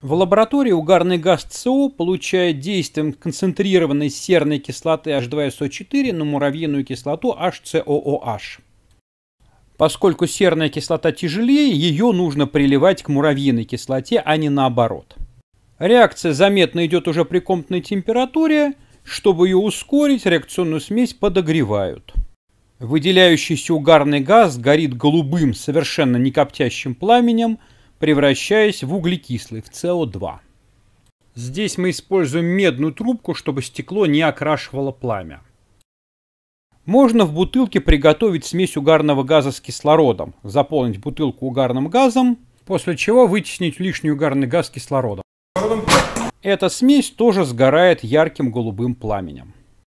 В лаборатории угарный газ ЦО получает действием концентрированной серной кислоты H2SO4 на муравьиную кислоту HCOOH. Поскольку серная кислота тяжелее, ее нужно приливать к муравьиной кислоте, а не наоборот. Реакция заметно идет уже при комнатной температуре. Чтобы ее ускорить, реакционную смесь подогревают. Выделяющийся угарный газ горит голубым, совершенно не коптящим пламенем – превращаясь в углекислый, в СО2. Здесь мы используем медную трубку, чтобы стекло не окрашивало пламя. Можно в бутылке приготовить смесь угарного газа с кислородом, заполнить бутылку угарным газом, после чего вытеснить лишний угарный газ кислородом. Эта смесь тоже сгорает ярким голубым пламенем.